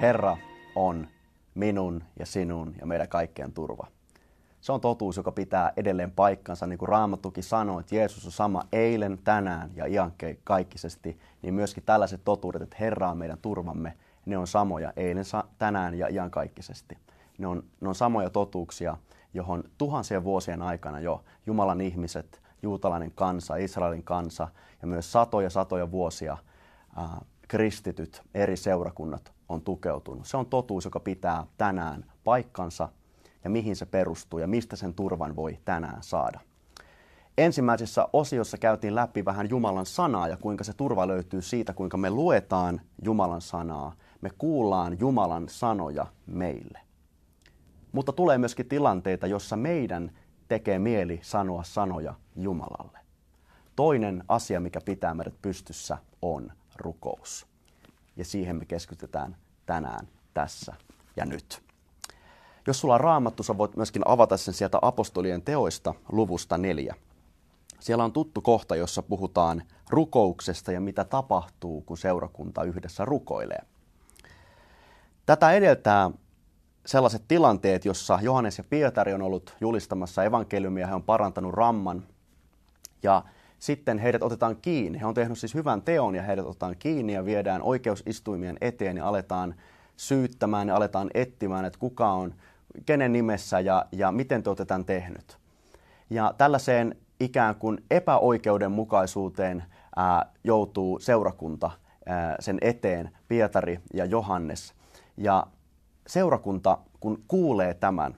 Herra on minun ja sinun ja meidän kaikkien turva. Se on totuus, joka pitää edelleen paikkansa. Niin kuin Raamattukin sanoi, että Jeesus on sama eilen, tänään ja iankaikkisesti, niin myöskin tällaiset totuudet, että Herra on meidän turvamme, ne on samoja eilen, tänään ja iankaikkisesti. Ne on, ne on samoja totuuksia, johon tuhansien vuosien aikana jo Jumalan ihmiset, juutalainen kansa, Israelin kansa ja myös satoja satoja vuosia kristityt, eri seurakunnat on tukeutunut. Se on totuus, joka pitää tänään paikkansa ja mihin se perustuu ja mistä sen turvan voi tänään saada. Ensimmäisessä osiossa käytiin läpi vähän Jumalan sanaa ja kuinka se turva löytyy siitä, kuinka me luetaan Jumalan sanaa, me kuullaan Jumalan sanoja meille. Mutta tulee myöskin tilanteita, jossa meidän tekee mieli sanoa sanoja Jumalalle. Toinen asia, mikä pitää meidät pystyssä, on rukous. Ja siihen me keskitytään tänään, tässä ja nyt. Jos sulla on raamattu, sä voit myöskin avata sen sieltä apostolien teoista luvusta neljä. Siellä on tuttu kohta, jossa puhutaan rukouksesta ja mitä tapahtuu, kun seurakunta yhdessä rukoilee. Tätä edeltää sellaiset tilanteet, jossa Johannes ja Pietari on ollut julistamassa evankeliumia, he on parantanut ramman. Ja sitten heidät otetaan kiinni. He on tehnyt siis hyvän teon ja heidät otetaan kiinni ja viedään oikeusistuimien eteen ja aletaan syyttämään ja aletaan etsimään, että kuka on kenen nimessä ja, ja miten te olette tämän tehnyt. Ja tällaiseen ikään kuin epäoikeudenmukaisuuteen ää, joutuu seurakunta ää, sen eteen, Pietari ja Johannes. Ja seurakunta, kun kuulee tämän,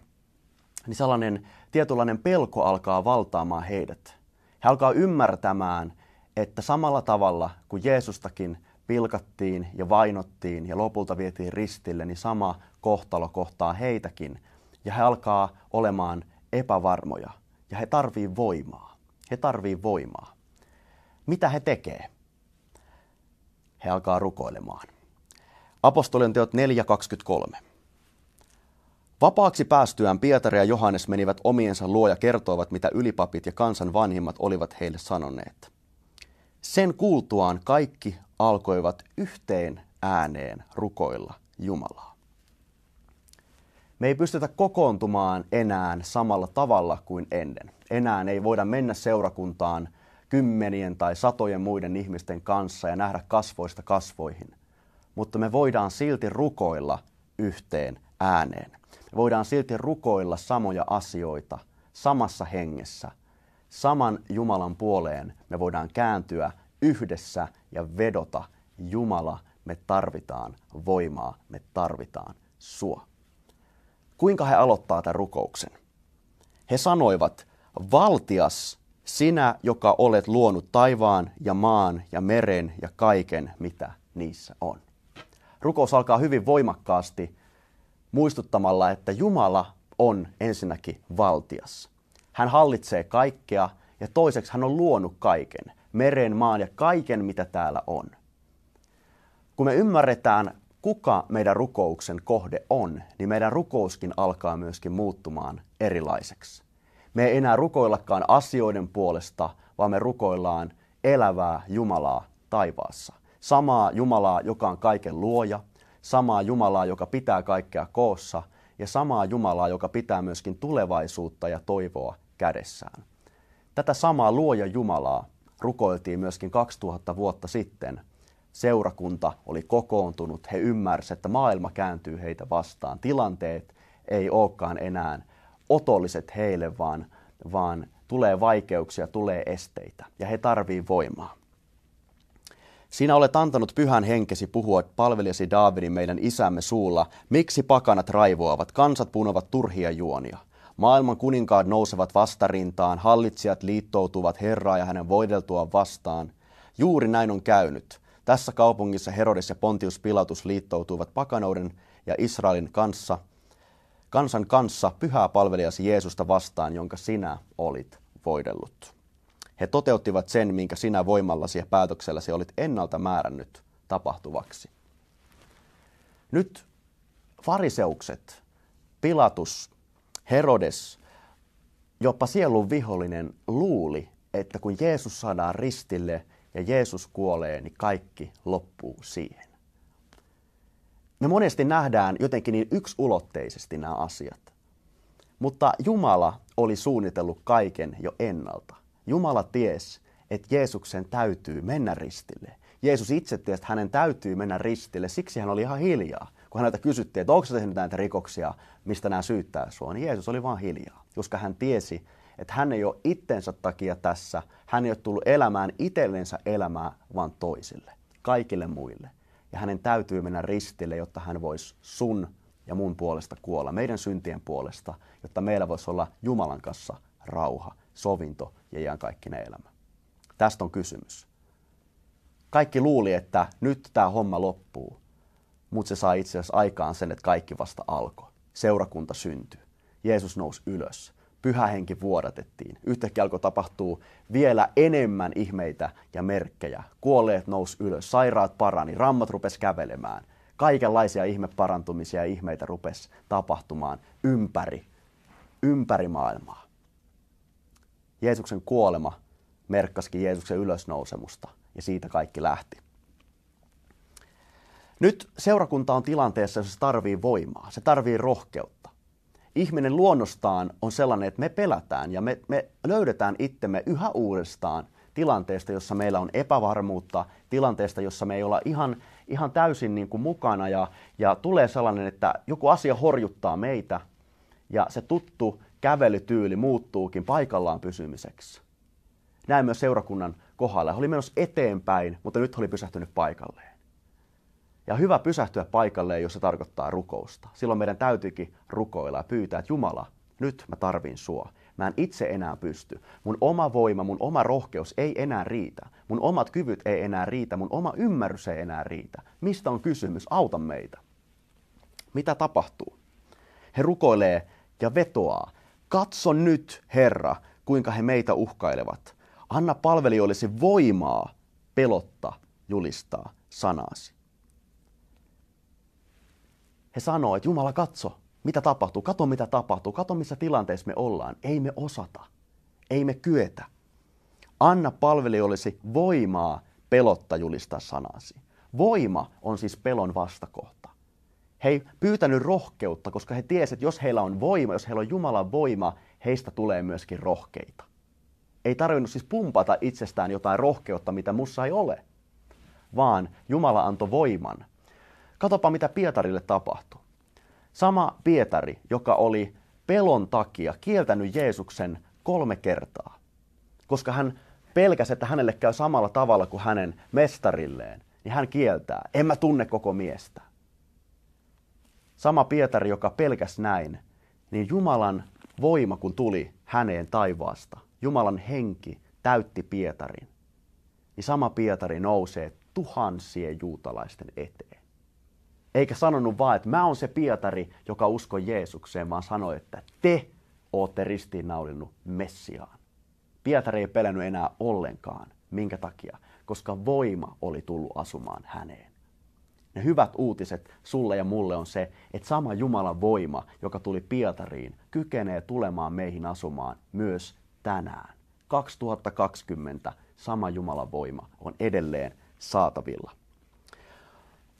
niin sellainen tietynlainen pelko alkaa valtaamaan heidät he alkaa ymmärtämään, että samalla tavalla kuin Jeesustakin pilkattiin ja vainottiin ja lopulta vietiin ristille, niin sama kohtalo kohtaa heitäkin. Ja he alkaa olemaan epävarmoja ja he tarvii voimaa. He tarvii voimaa. Mitä he tekee? He alkaa rukoilemaan. Apostolien teot 4.23. Vapaaksi päästyään Pietari ja Johannes menivät omiensa luo ja kertoivat, mitä ylipapit ja kansan vanhimmat olivat heille sanoneet. Sen kuultuaan kaikki alkoivat yhteen ääneen rukoilla Jumalaa. Me ei pystytä kokoontumaan enää samalla tavalla kuin ennen. Enää ei voida mennä seurakuntaan kymmenien tai satojen muiden ihmisten kanssa ja nähdä kasvoista kasvoihin. Mutta me voidaan silti rukoilla yhteen ääneen voidaan silti rukoilla samoja asioita samassa hengessä. Saman Jumalan puoleen me voidaan kääntyä yhdessä ja vedota. Jumala, me tarvitaan voimaa, me tarvitaan sua. Kuinka he aloittaa tämän rukouksen? He sanoivat, valtias sinä, joka olet luonut taivaan ja maan ja meren ja kaiken, mitä niissä on. Rukous alkaa hyvin voimakkaasti muistuttamalla, että Jumala on ensinnäkin valtias. Hän hallitsee kaikkea ja toiseksi hän on luonut kaiken, meren, maan ja kaiken, mitä täällä on. Kun me ymmärretään, kuka meidän rukouksen kohde on, niin meidän rukouskin alkaa myöskin muuttumaan erilaiseksi. Me ei enää rukoillakaan asioiden puolesta, vaan me rukoillaan elävää Jumalaa taivaassa. Samaa Jumalaa, joka on kaiken luoja, samaa Jumalaa, joka pitää kaikkea koossa, ja samaa Jumalaa, joka pitää myöskin tulevaisuutta ja toivoa kädessään. Tätä samaa luoja Jumalaa rukoiltiin myöskin 2000 vuotta sitten. Seurakunta oli kokoontunut, he ymmärsivät, että maailma kääntyy heitä vastaan. Tilanteet ei olekaan enää otolliset heille, vaan, vaan tulee vaikeuksia, tulee esteitä ja he tarvii voimaa. Sinä olet antanut pyhän henkesi puhua palvelijasi Daavidin meidän isämme suulla, miksi pakanat raivoavat, kansat punovat turhia juonia. Maailman kuninkaat nousevat vastarintaan, hallitsijat liittoutuvat Herraa ja hänen voideltua vastaan. Juuri näin on käynyt. Tässä kaupungissa Herodes ja Pontius Pilatus liittoutuivat pakanouden ja Israelin kanssa, kansan kanssa pyhää palvelijasi Jeesusta vastaan, jonka sinä olit voidellut. He toteuttivat sen, minkä sinä voimallasi ja päätökselläsi olit ennalta määrännyt tapahtuvaksi. Nyt fariseukset, Pilatus, Herodes, jopa sielun vihollinen luuli, että kun Jeesus saadaan ristille ja Jeesus kuolee, niin kaikki loppuu siihen. Me monesti nähdään jotenkin niin yksulotteisesti nämä asiat. Mutta Jumala oli suunnitellut kaiken jo ennalta. Jumala ties, että Jeesuksen täytyy mennä ristille. Jeesus itse tiesi, että hänen täytyy mennä ristille, siksi hän oli ihan hiljaa. Kun häneltä kysyttiin, että onko tehnyt näitä rikoksia, mistä nämä syyttää sinua, niin Jeesus oli vain hiljaa, koska hän tiesi, että hän ei ole itsensä takia tässä, hän ei ole tullut elämään itsellensä elämää, vaan toisille, kaikille muille. Ja hänen täytyy mennä ristille, jotta hän voisi sun ja mun puolesta kuolla, meidän syntien puolesta, jotta meillä voisi olla Jumalan kanssa rauha sovinto ja iankaikkinen elämä. Tästä on kysymys. Kaikki luuli, että nyt tämä homma loppuu, mutta se sai itse asiassa aikaan sen, että kaikki vasta alkoi. Seurakunta syntyi. Jeesus nousi ylös. Pyhä henki vuodatettiin. Yhtäkkiä alkoi tapahtua vielä enemmän ihmeitä ja merkkejä. Kuolleet nousi ylös, sairaat parani, rammat rupes kävelemään. Kaikenlaisia ihmeparantumisia ja ihmeitä rupes tapahtumaan ympäri, ympäri maailmaa. Jeesuksen kuolema merkkasikin Jeesuksen ylösnousemusta ja siitä kaikki lähti. Nyt seurakunta on tilanteessa, jossa se tarvii voimaa, se tarvii rohkeutta. Ihminen luonnostaan on sellainen, että me pelätään ja me, me löydetään itsemme yhä uudestaan tilanteesta, jossa meillä on epävarmuutta, tilanteesta, jossa me ei olla ihan, ihan täysin niin kuin mukana ja, ja tulee sellainen, että joku asia horjuttaa meitä ja se tuttu kävelytyyli muuttuukin paikallaan pysymiseksi. Näin myös seurakunnan kohdalla. Hän oli menossa eteenpäin, mutta nyt oli pysähtynyt paikalleen. Ja hyvä pysähtyä paikalleen, jos se tarkoittaa rukousta. Silloin meidän täytyykin rukoilla ja pyytää, että Jumala, nyt mä tarvin sua. Mä en itse enää pysty. Mun oma voima, mun oma rohkeus ei enää riitä. Mun omat kyvyt ei enää riitä. Mun oma ymmärrys ei enää riitä. Mistä on kysymys? Auta meitä. Mitä tapahtuu? He rukoilee ja vetoaa. Katso nyt, Herra, kuinka he meitä uhkailevat. Anna palvelijoillesi voimaa pelotta julistaa sanasi. He sanoo, että Jumala katso, mitä tapahtuu, kato mitä tapahtuu, kato missä tilanteessa me ollaan. Ei me osata, ei me kyetä. Anna palvelijoillesi voimaa pelotta julistaa sanasi. Voima on siis pelon vastakohta he ei pyytänyt rohkeutta, koska he tiesivät, että jos heillä on voima, jos heillä on Jumalan voima, heistä tulee myöskin rohkeita. Ei tarvinnut siis pumpata itsestään jotain rohkeutta, mitä mussa ei ole, vaan Jumala antoi voiman. Katopa, mitä Pietarille tapahtui. Sama Pietari, joka oli pelon takia kieltänyt Jeesuksen kolme kertaa, koska hän pelkäsi, että hänelle käy samalla tavalla kuin hänen mestarilleen, niin hän kieltää, en mä tunne koko miestä sama Pietari, joka pelkäs näin, niin Jumalan voima, kun tuli häneen taivaasta, Jumalan henki täytti Pietarin, niin sama Pietari nousee tuhansien juutalaisten eteen. Eikä sanonut vaan, että mä oon se Pietari, joka usko Jeesukseen, vaan sanoi, että te ootte ristiinnaulinnut Messiaan. Pietari ei pelännyt enää ollenkaan. Minkä takia? Koska voima oli tullut asumaan häneen ne hyvät uutiset sulle ja mulle on se, että sama Jumalan voima, joka tuli Pietariin, kykenee tulemaan meihin asumaan myös tänään. 2020 sama Jumalan voima on edelleen saatavilla.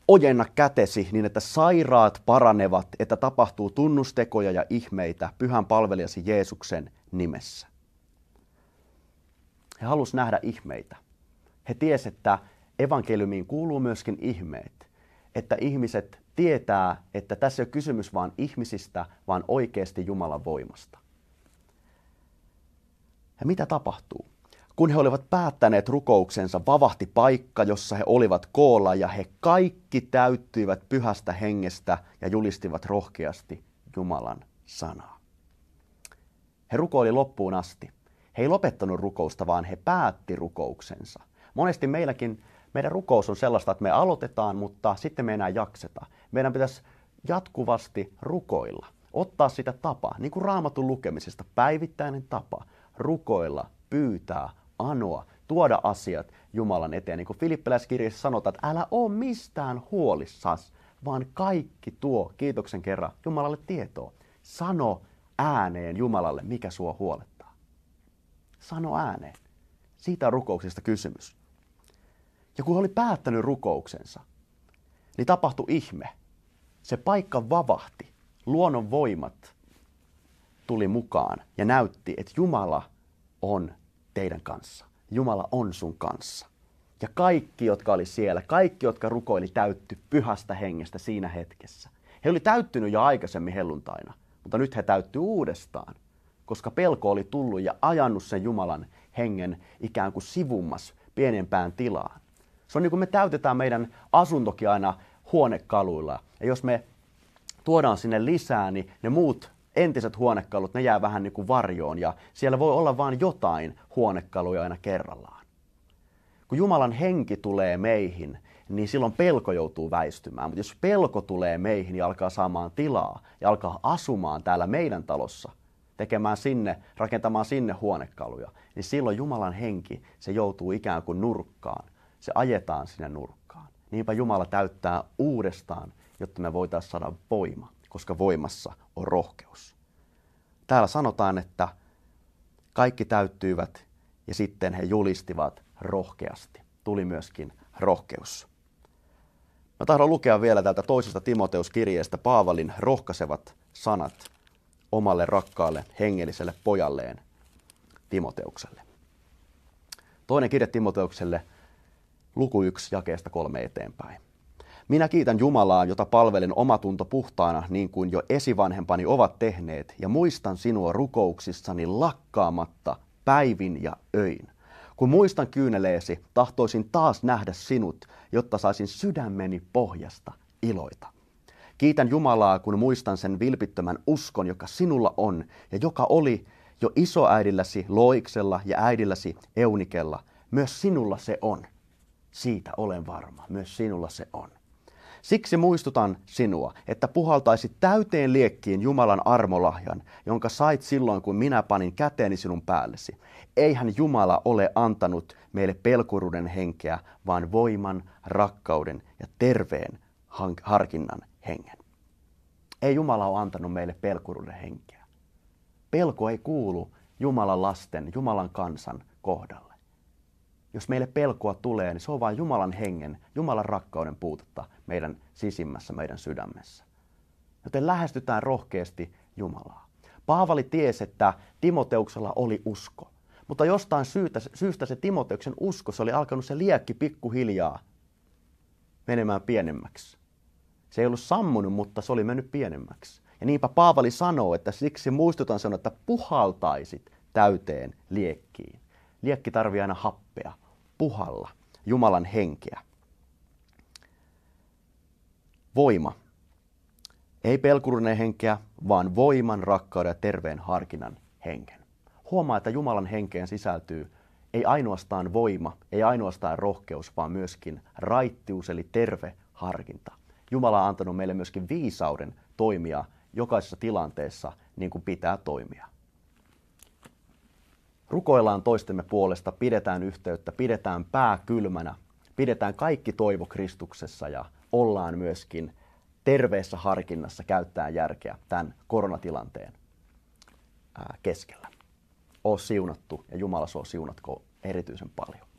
Ojenna kätesi niin, että sairaat paranevat, että tapahtuu tunnustekoja ja ihmeitä pyhän palvelijasi Jeesuksen nimessä. He halusivat nähdä ihmeitä. He tiesivät, että evankeliumiin kuuluu myöskin ihmeet että ihmiset tietää, että tässä ei ole kysymys vaan ihmisistä, vaan oikeasti Jumalan voimasta. Ja mitä tapahtuu? Kun he olivat päättäneet rukouksensa, vavahti paikka, jossa he olivat koolla, ja he kaikki täyttyivät pyhästä hengestä ja julistivat rohkeasti Jumalan sanaa. He rukoili loppuun asti. He ei lopettanut rukousta, vaan he päätti rukouksensa. Monesti meilläkin meidän rukous on sellaista, että me aloitetaan, mutta sitten me enää jakseta. Meidän pitäisi jatkuvasti rukoilla, ottaa sitä tapaa, niin kuin raamatun lukemisesta, päivittäinen tapa, rukoilla, pyytää, anoa, tuoda asiat Jumalan eteen. Niin kuin Filippiläiskirjassa sanotaan, että älä ole mistään huolissas, vaan kaikki tuo kiitoksen kerran Jumalalle tietoa. Sano ääneen Jumalalle, mikä sua huolettaa. Sano ääneen. Siitä on rukouksista kysymys. Ja kun hän oli päättänyt rukouksensa, niin tapahtui ihme. Se paikka vavahti, luonnon voimat tuli mukaan ja näytti, että Jumala on teidän kanssa. Jumala on sun kanssa. Ja kaikki, jotka oli siellä, kaikki, jotka rukoili, täytty pyhästä hengestä siinä hetkessä. He oli täyttynyt jo aikaisemmin helluntaina, mutta nyt he täytty uudestaan, koska pelko oli tullut ja ajannut sen Jumalan hengen ikään kuin sivummas pienempään tilaan. Se on niin kuin me täytetään meidän asuntokin aina huonekaluilla. Ja jos me tuodaan sinne lisää, niin ne muut entiset huonekalut, ne jää vähän niin kuin varjoon ja siellä voi olla vain jotain huonekaluja aina kerrallaan. Kun Jumalan henki tulee meihin, niin silloin pelko joutuu väistymään. Mutta jos pelko tulee meihin ja niin alkaa saamaan tilaa ja alkaa asumaan täällä meidän talossa, tekemään sinne, rakentamaan sinne huonekaluja, niin silloin Jumalan henki, se joutuu ikään kuin nurkkaan se ajetaan sinne nurkkaan. Niinpä Jumala täyttää uudestaan, jotta me voitaisiin saada voima, koska voimassa on rohkeus. Täällä sanotaan, että kaikki täyttyivät ja sitten he julistivat rohkeasti. Tuli myöskin rohkeus. Mä tahdon lukea vielä täältä toisesta Timoteus-kirjeestä Paavalin rohkaisevat sanat omalle rakkaalle hengelliselle pojalleen Timoteukselle. Toinen kirje Timoteukselle luku 1 jakeesta kolme eteenpäin. Minä kiitän Jumalaa, jota palvelen omatunto puhtaana niin kuin jo esivanhempani ovat tehneet, ja muistan sinua rukouksissani lakkaamatta päivin ja öin. Kun muistan kyyneleesi, tahtoisin taas nähdä sinut, jotta saisin sydämeni pohjasta iloita. Kiitän Jumalaa, kun muistan sen vilpittömän uskon, joka sinulla on ja joka oli jo isoäidilläsi Loiksella ja äidilläsi Eunikella. Myös sinulla se on. Siitä olen varma, myös sinulla se on. Siksi muistutan sinua, että puhaltaisit täyteen liekkiin Jumalan armolahjan, jonka sait silloin, kun minä panin käteeni sinun päällesi. Eihän Jumala ole antanut meille pelkuruuden henkeä, vaan voiman, rakkauden ja terveen harkinnan hengen. Ei Jumala ole antanut meille pelkuruuden henkeä. Pelko ei kuulu Jumalan lasten, Jumalan kansan kohdalle jos meille pelkoa tulee, niin se on vain Jumalan hengen, Jumalan rakkauden puutetta meidän sisimmässä, meidän sydämessä. Joten lähestytään rohkeasti Jumalaa. Paavali tiesi, että Timoteuksella oli usko. Mutta jostain syystä, syystä se Timoteuksen usko, se oli alkanut se liekki pikkuhiljaa menemään pienemmäksi. Se ei ollut sammunut, mutta se oli mennyt pienemmäksi. Ja niinpä Paavali sanoo, että siksi muistutan sanoa, että puhaltaisit täyteen liekkiin. Liekki tarvii aina happea puhalla Jumalan henkeä. Voima. Ei pelkurinen henkeä, vaan voiman, rakkauden ja terveen harkinnan henken. Huomaa, että Jumalan henkeen sisältyy ei ainoastaan voima, ei ainoastaan rohkeus, vaan myöskin raittius eli terve harkinta. Jumala on antanut meille myöskin viisauden toimia jokaisessa tilanteessa niin kuin pitää toimia. Rukoillaan toistemme puolesta, pidetään yhteyttä, pidetään pää kylmänä, pidetään kaikki toivo Kristuksessa ja ollaan myöskin terveessä harkinnassa käyttää järkeä tämän koronatilanteen keskellä. Oo siunattu ja Jumala suo siunatko erityisen paljon.